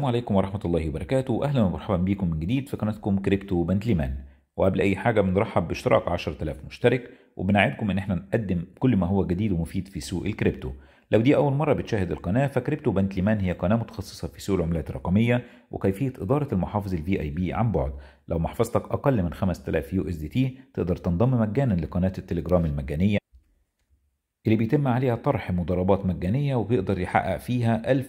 السلام عليكم ورحمة الله وبركاته أهلا ومرحبا بكم من جديد في قناتكم كريبتو بنتليمان وقبل أي حاجة بنرحب باشتراك 10000 مشترك وبنعدكم إن احنا نقدم كل ما هو جديد ومفيد في سوق الكريبتو لو دي أول مرة بتشاهد القناة فكريبتو بنتليمان هي قناة متخصصة في سوق العملات الرقمية وكيفية إدارة المحافظ الفي اي بي عن بعد لو محفظتك أقل من 5000 يو اس دي تي تقدر تنضم مجانا لقناة التليجرام المجانية اللي بيتم عليها طرح مضاربات مجانية وبيقدر يحقق فيها 1100%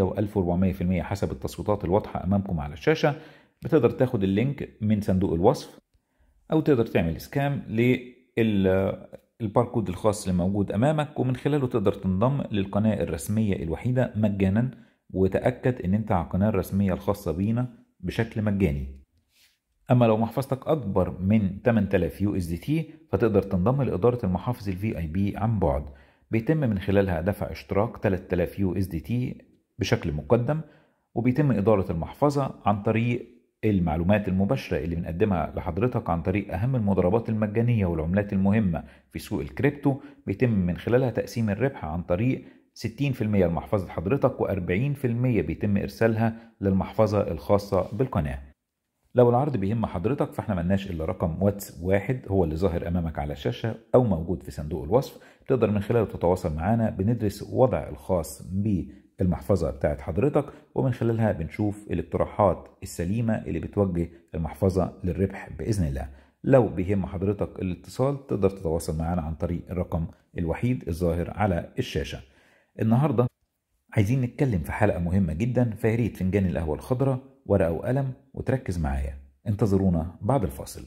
و1400% حسب التصويتات الواضحة أمامكم على الشاشة بتقدر تاخد اللينك من صندوق الوصف أو تقدر تعمل سكام للباركود الخاص اللي موجود أمامك ومن خلاله تقدر تنضم للقناة الرسمية الوحيدة مجانا وتأكد إن أنت على القناة الرسمية الخاصة بينا بشكل مجاني اما لو محفظتك اكبر من 8000 يو اس دي تي فتقدر تنضم لاداره المحافظ الفي اي بي عن بعد بيتم من خلالها دفع اشتراك 3000 يو اس دي تي بشكل مقدم وبيتم اداره المحفظه عن طريق المعلومات المباشرة اللي بنقدمها لحضرتك عن طريق أهم المضاربات المجانية والعملات المهمة في سوق الكريبتو بيتم من خلالها تقسيم الربح عن طريق 60% لمحفظة حضرتك و40% بيتم إرسالها للمحفظة الخاصة بالقناة لو العرض بيهم حضرتك فاحنا ملناش الا رقم واتس واحد هو اللي ظاهر امامك على الشاشه او موجود في صندوق الوصف تقدر من خلاله تتواصل معانا بندرس وضع الخاص بالمحفظه بتاعت حضرتك ومن خلالها بنشوف الاقتراحات السليمه اللي بتوجه المحفظه للربح باذن الله لو بيهم حضرتك الاتصال تقدر تتواصل معانا عن طريق الرقم الوحيد الظاهر على الشاشه النهارده عايزين نتكلم في حلقه مهمه جدا فياريت فنجان القهوه الخضراء ورقة وقلم وتركز معايا انتظرونا بعد الفاصل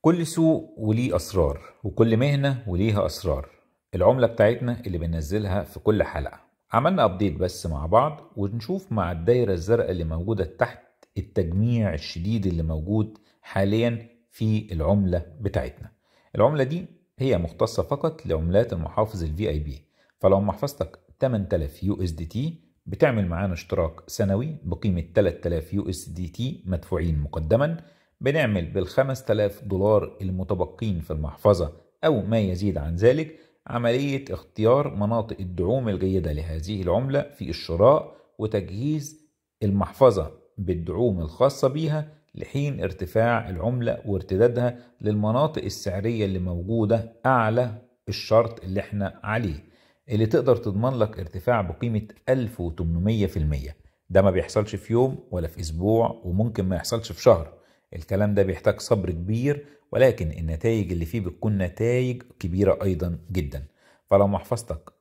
كل سوق وليه أسرار وكل مهنة وليها أسرار العملة بتاعتنا اللي بننزلها في كل حلقة عملنا ابديت بس مع بعض ونشوف مع الدايرة الزرقاء اللي موجودة تحت التجميع الشديد اللي موجود حاليا في العملة بتاعتنا العملة دي هي مختصة فقط لعملات المحافظ الفي اي بي فلو محفظتك 8000 يو اس دي تي بتعمل معانا اشتراك سنوي بقيمة 3000 يو اس دي تي مدفوعين مقدما بنعمل بال 5000 دولار المتبقين في المحفظة أو ما يزيد عن ذلك عملية اختيار مناطق الدعوم الجيدة لهذه العملة في الشراء وتجهيز المحفظة بالدعوم الخاصة بها لحين ارتفاع العملة وارتدادها للمناطق السعرية اللي موجودة أعلى الشرط اللي احنا عليه اللي تقدر تضمن لك ارتفاع بقيمة 1800% ده ما بيحصلش في يوم ولا في أسبوع وممكن ما يحصلش في شهر الكلام ده بيحتاج صبر كبير ولكن النتائج اللي فيه بتكون نتائج كبيرة أيضا جدا فلو محفظتك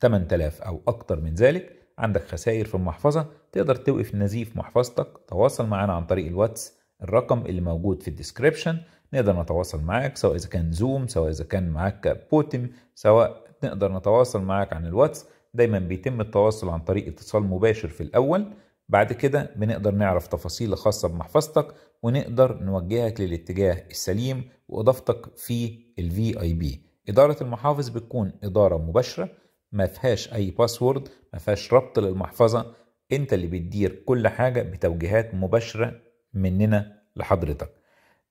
8000 أو أكتر من ذلك عندك خسائر في المحفظة تقدر توقف نزيف محفظتك تواصل معنا عن طريق الواتس الرقم اللي موجود في الديسكريبشن نقدر نتواصل معاك سواء إذا كان زوم سواء إذا كان معاك بوتم سواء نقدر نتواصل معاك عن الواتس دايما بيتم التواصل عن طريق اتصال مباشر في الأول بعد كده بنقدر نعرف تفاصيل خاصة بمحفظتك ونقدر نوجهك للاتجاه السليم وإضافتك في الـ VIP إدارة المحافظ بتكون إدارة مباشرة ما فيهاش أي باسورد ما فيهاش ربط للمحفظة أنت اللي بتدير كل حاجة بتوجيهات مباشرة مننا لحضرتك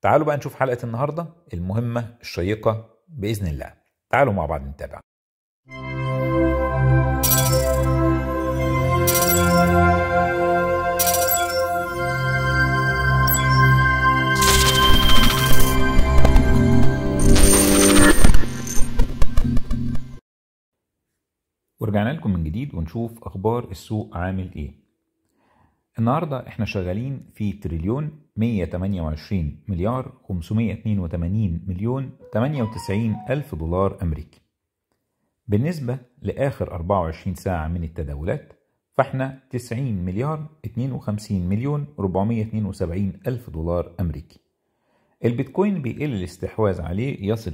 تعالوا بقى نشوف حلقة النهاردة المهمة الشيقة بإذن الله تعالوا مع بعض نتابع رجعنا لكم من جديد ونشوف اخبار السوق عامل ايه النهارده احنا شغالين في تريليون 128 مليار 582 مليون 98 الف دولار امريكي بالنسبة لآخر 24 ساعة من التداولات فاحنا 90 مليار 52 مليون 472 ألف دولار أمريكي البيتكوين بيقل الاستحواذ عليه يصل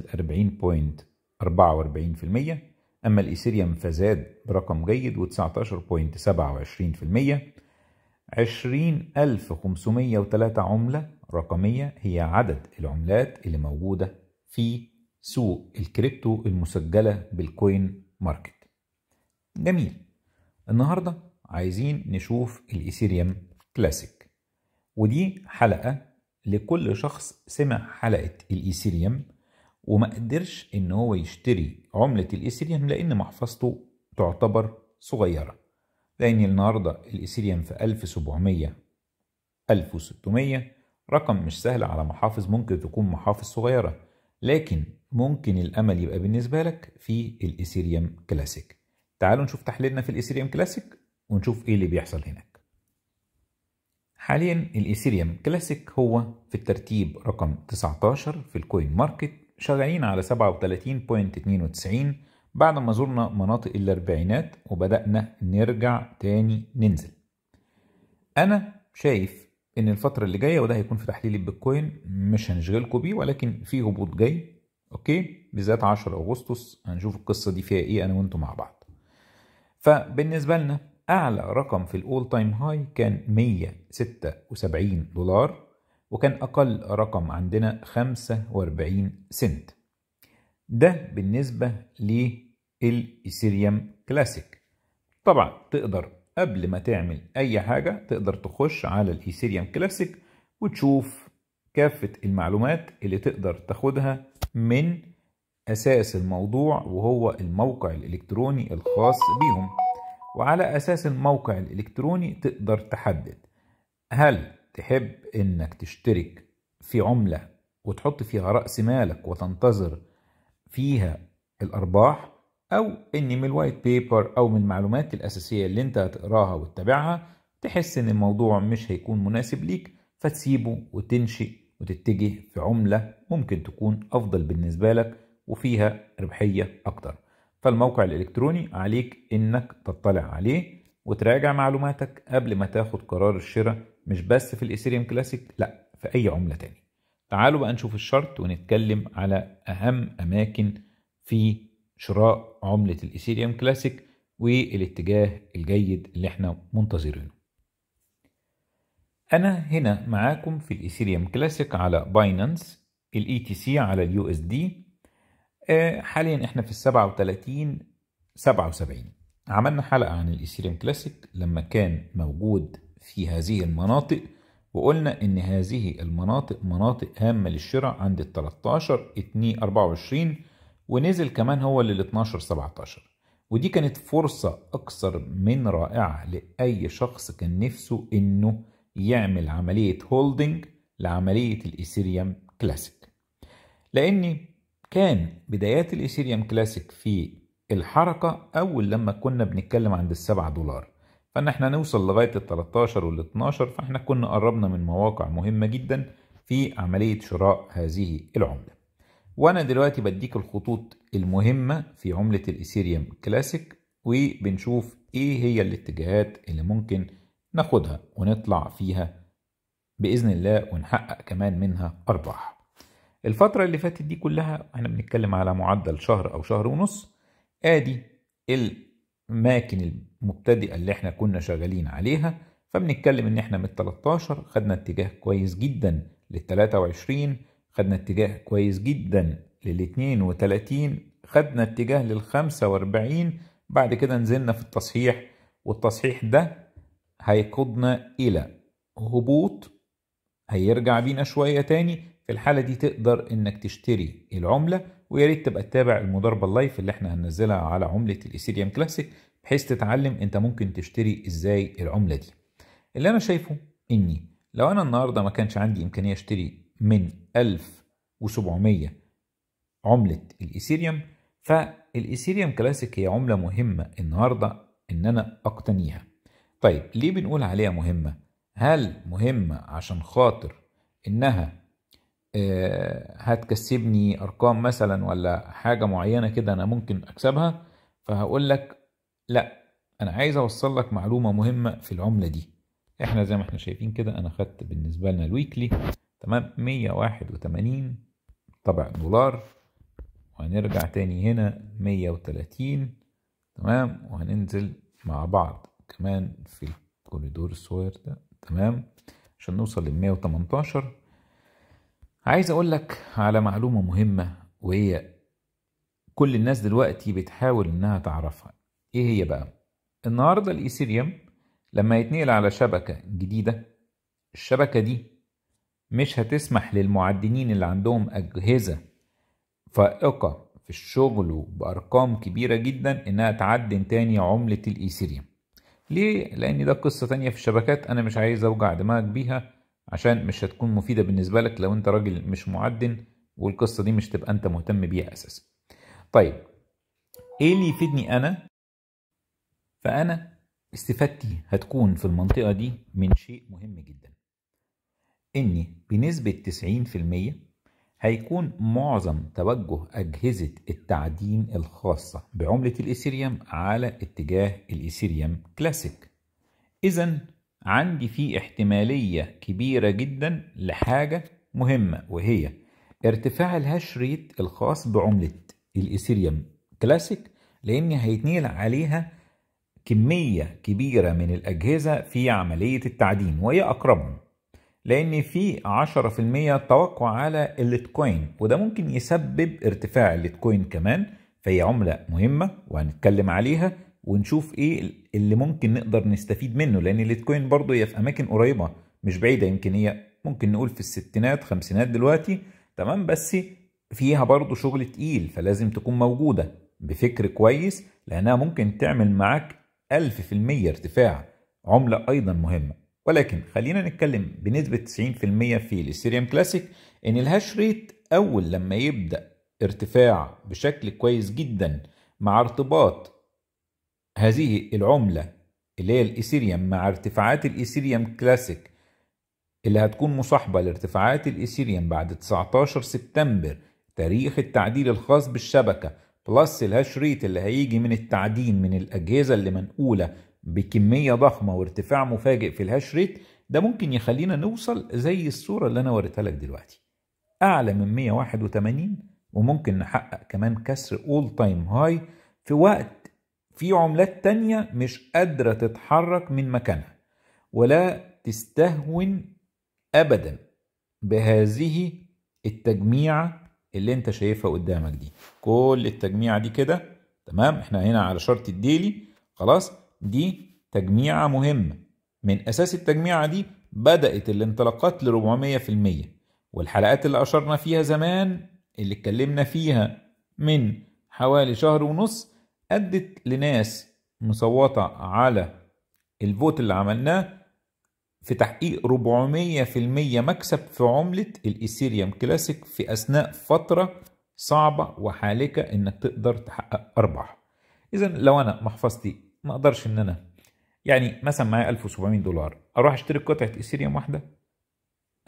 40.44% أما الإيثيريوم فزاد برقم جيد و19.27% 20503 عملة رقمية هي عدد العملات اللي موجودة في سوق الكريبتو المسجلة بالكوين ماركت جميل النهاردة عايزين نشوف الإيثيريوم كلاسيك ودي حلقة لكل شخص سمع حلقة الإيثيريوم وما قدرش ان هو يشتري عملة الايثيريوم لان محفظته تعتبر صغيرة لان النهاردة الايثيريوم في 1700 1600 رقم مش سهل على محافظ ممكن تكون محافظ صغيرة لكن ممكن الامل يبقى بالنسبة لك في الايثيريوم كلاسيك تعالوا نشوف تحليلنا في الايثيريوم كلاسيك ونشوف ايه اللي بيحصل هناك حاليا الايثيريوم كلاسيك هو في الترتيب رقم 19 في الكوين ماركت شغالين على 37.92 بعد ما زرنا مناطق الاربعينات وبدأنا نرجع تاني ننزل انا شايف ان الفترة اللي جاية وده هيكون في تحليل البيتكوين مش هنشغلكم بيه ولكن في هبوط جاي اوكي بالذات 10 اغسطس هنشوف القصة دي فيها ايه انا وانتم مع بعض فبالنسبة لنا اعلى رقم في الاول تايم هاي كان 176 دولار وكان أقل رقم عندنا 45 سنت ده بالنسبة للإيثيريوم كلاسيك طبعا تقدر قبل ما تعمل أي حاجة تقدر تخش على الإيثيريوم كلاسيك وتشوف كافة المعلومات اللي تقدر تاخدها من أساس الموضوع وهو الموقع الإلكتروني الخاص بيهم وعلى أساس الموقع الإلكتروني تقدر تحدد هل تحب انك تشترك في عملة وتحط فيها رأس مالك وتنتظر فيها الأرباح أو إن من الوايت بيبر أو من المعلومات الأساسية اللي أنت هتقراها وتتابعها تحس إن الموضوع مش هيكون مناسب ليك فتسيبه وتنشئ وتتجه في عملة ممكن تكون أفضل بالنسبة لك وفيها ربحية أكتر فالموقع الإلكتروني عليك إنك تطلع عليه وتراجع معلوماتك قبل ما تاخد قرار الشراء مش بس في الايثيريوم كلاسيك لا في اي عمله تاني تعالوا بقى نشوف الشرط ونتكلم على اهم اماكن في شراء عمله الايثيريوم كلاسيك والاتجاه الجيد اللي احنا منتظرينه انا هنا معاكم في الايثيريوم كلاسيك على باينانس الاي تي سي على اليو اس دي آه، حاليا احنا في ال 37 77 عملنا حلقه عن الايثيريوم كلاسيك لما كان موجود في هذه المناطق وقلنا ان هذه المناطق مناطق هامة للشراء عند ال 13 2 24 ونزل كمان هو لل 12 17 ودي كانت فرصة أكثر من رائعة لأي شخص كان نفسه إنه يعمل عملية هولدنج لعملية الإيثيريوم كلاسيك لأن كان بدايات الإيثيريوم كلاسيك في الحركة أول لما كنا بنتكلم عند السبعة دولار فان احنا نوصل لغاية ال 13 وال 12 فاحنا كنا قربنا من مواقع مهمة جدا في عملية شراء هذه العملة وانا دلوقتي بديك الخطوط المهمة في عملة الايثيريوم كلاسيك وبنشوف ايه هي الاتجاهات اللي ممكن ناخدها ونطلع فيها بإذن الله ونحقق كمان منها أرباح الفترة اللي فاتت دي كلها احنا بنتكلم على معدل شهر أو شهر ونص آدي الاماكن المبتدئه اللي احنا كنا شغالين عليها فبنتكلم ان احنا من 13 خدنا اتجاه كويس جدا لل 23 خدنا اتجاه كويس جدا لل 32 خدنا اتجاه لل 45 بعد كده نزلنا في التصحيح والتصحيح ده هيقودنا الى هبوط هيرجع بينا شويه تاني في الحاله دي تقدر انك تشتري العمله ويا ريت تبقى تتابع المضاربه اللايف اللي احنا هننزلها على عمله الايثيريوم كلاسيك بحيث تتعلم انت ممكن تشتري ازاي العمله دي اللي انا شايفه اني لو انا النهارده ما كانش عندي امكانيه اشتري من 1700 عمله الايثيريوم فالايثيريوم كلاسيك هي عمله مهمه النهارده ان انا اقتنيها طيب ليه بنقول عليها مهمه هل مهمه عشان خاطر انها هتكسبني آه، ارقام مثلا ولا حاجه معينه كده انا ممكن اكسبها فهقول لك لا انا عايز اوصل لك معلومه مهمه في العمله دي احنا زي ما احنا شايفين كده انا خدت بالنسبه لنا الويكلي تمام 181 طبع دولار وهنرجع تاني هنا 130 تمام وهننزل مع بعض كمان في الكوريدور الصغير ده تمام عشان نوصل ل 118 عايز اقول لك على معلومه مهمه وهي كل الناس دلوقتي بتحاول انها تعرفها ايه هي بقى النهارده الايثيريوم لما يتنقل على شبكه جديده الشبكه دي مش هتسمح للمعدنين اللي عندهم اجهزه فائقه في الشغل وبارقام كبيره جدا انها تعدن تاني عمله الايثيريوم ليه لان ده قصه تانية في الشبكات انا مش عايز اوجع دماغك بيها عشان مش هتكون مفيدة بالنسبة لك لو انت راجل مش معدن والقصة دي مش تبقى انت مهتم بيها اساسا طيب ايه اللي يفيدني انا فانا استفادتي هتكون في المنطقة دي من شيء مهم جدا اني بنسبة 90% هيكون معظم توجه أجهزة التعدين الخاصة بعملة الإيثيريوم على اتجاه الإيثيريوم كلاسيك إذا عندي في احتمالية كبيرة جدا لحاجة مهمة وهي ارتفاع الهاش ريت الخاص بعملة الإيثيريوم كلاسيك لأن هيتنيل عليها كمية كبيرة من الأجهزة في عملية التعدين وهي أقربهم لأن في 10% توقع على الليتكوين وده ممكن يسبب ارتفاع الليتكوين كمان فهي عملة مهمة وهنتكلم عليها ونشوف ايه اللي ممكن نقدر نستفيد منه لان الليتكوين برضه هي في اماكن قريبه مش بعيده يمكن هي ممكن نقول في الستينات خمسينات دلوقتي تمام بس فيها برضه شغل تقيل فلازم تكون موجوده بفكر كويس لانها ممكن تعمل معاك 1000% ارتفاع عمله ايضا مهمه ولكن خلينا نتكلم بنسبه 90% في الاثيريوم كلاسيك ان الهاش ريت اول لما يبدا ارتفاع بشكل كويس جدا مع ارتباط هذه العملة اللي هي الإيثيريوم مع ارتفاعات الإيثيريوم كلاسيك اللي هتكون مصاحبة لارتفاعات الإيثيريوم بعد 19 سبتمبر تاريخ التعديل الخاص بالشبكة بلس الهاش ريت اللي هيجي من التعدين من الأجهزة اللي منقولة بكمية ضخمة وارتفاع مفاجئ في الهاش ريت ده ممكن يخلينا نوصل زي الصورة اللي أنا وريتها لك دلوقتي أعلى من 181 وممكن نحقق كمان كسر أول تايم هاي في وقت في عملات تانية مش قادرة تتحرك من مكانها ولا تستهون أبدا بهذه التجميعة اللي انت شايفها قدامك دي كل التجميعة دي كده تمام احنا هنا على شرط الديلي خلاص دي تجميعة مهمة من أساس التجميعة دي بدأت الانطلاقات ل 400% والحلقات اللي أشرنا فيها زمان اللي اتكلمنا فيها من حوالي شهر ونص ادت لناس مصوتة على الفوت اللي عملناه في تحقيق 400% مكسب في عملة الإيثيريوم كلاسيك في أثناء فترة صعبة وحالكة إنك تقدر تحقق أرباح إذا لو أنا محفظتي ما أقدرش إن أنا يعني مثلا معايا 1700 دولار أروح أشتري قطعة إيثيريوم واحدة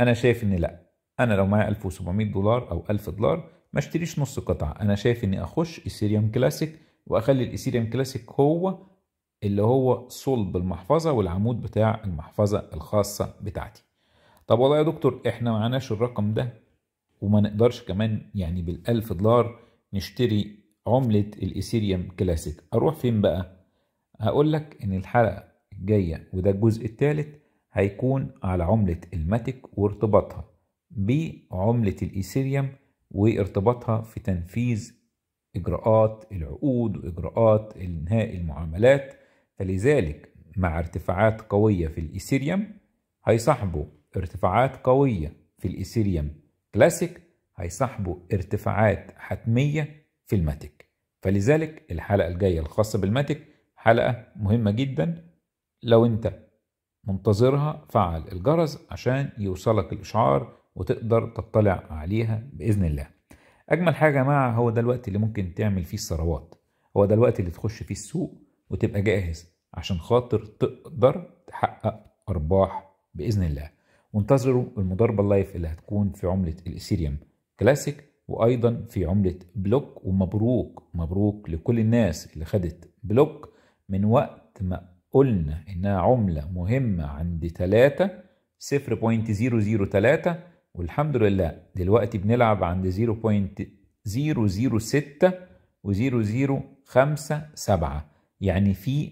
أنا شايف إن لأ أنا لو معايا 1700 دولار أو 1000 دولار ما اشتريش نص قطعة أنا شايف إني أخش إيثيريوم كلاسيك واخلي الايثيريوم كلاسيك هو اللي هو صلب المحفظه والعمود بتاع المحفظه الخاصه بتاعتي طب والله يا دكتور احنا معناش الرقم ده وما نقدرش كمان يعني بالألف دولار نشتري عملة الإيثيريوم كلاسيك أروح فين بقى؟ هقول لك إن الحلقة الجاية وده الجزء الثالث هيكون على عملة الماتيك وارتباطها بعملة الإيثيريوم وارتباطها في تنفيذ إجراءات العقود وإجراءات إنهاء المعاملات فلذلك مع ارتفاعات قوية في الإيثيريوم هيصاحبوا ارتفاعات قوية في الإيثيريوم كلاسيك هيصاحبوا ارتفاعات حتمية في الماتيك فلذلك الحلقة الجاية الخاصة بالماتيك حلقة مهمة جدا لو انت منتظرها فعل الجرس عشان يوصلك الإشعار وتقدر تطلع عليها بإذن الله اجمل حاجه يا جماعه هو ده الوقت اللي ممكن تعمل فيه الثروات هو ده الوقت اللي تخش فيه السوق وتبقى جاهز عشان خاطر تقدر تحقق ارباح باذن الله وانتظروا المضاربه اللايف اللي هتكون في عمله الايثيريوم كلاسيك وايضا في عمله بلوك ومبروك مبروك لكل الناس اللي خدت بلوك من وقت ما قلنا انها عمله مهمه عند 3 0.003 والحمد لله دلوقتي بنلعب عند 0.006 و0057 يعني في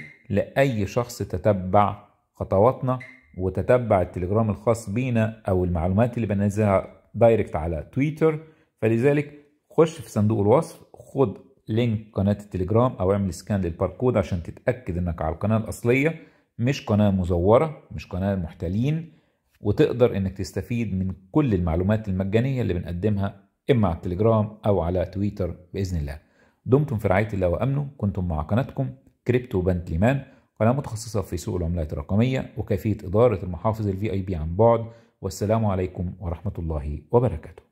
100% لأي شخص تتبع خطواتنا وتتبع التليجرام الخاص بينا أو المعلومات اللي بنزلها دايركت على تويتر فلذلك خش في صندوق الوصف خد لينك قناة التليجرام أو اعمل سكان للباركود عشان تتأكد إنك على القناة الأصلية مش قناة مزورة مش قناة محتلين وتقدر انك تستفيد من كل المعلومات المجانية اللي بنقدمها اما على التليجرام او على تويتر باذن الله دمتم في رعاية الله وامنه كنتم مع قناتكم كريبتو بنت ليمان قناة متخصصة في سوق العملات الرقمية وكيفية إدارة المحافظ الفي اي بي عن بعد والسلام عليكم ورحمة الله وبركاته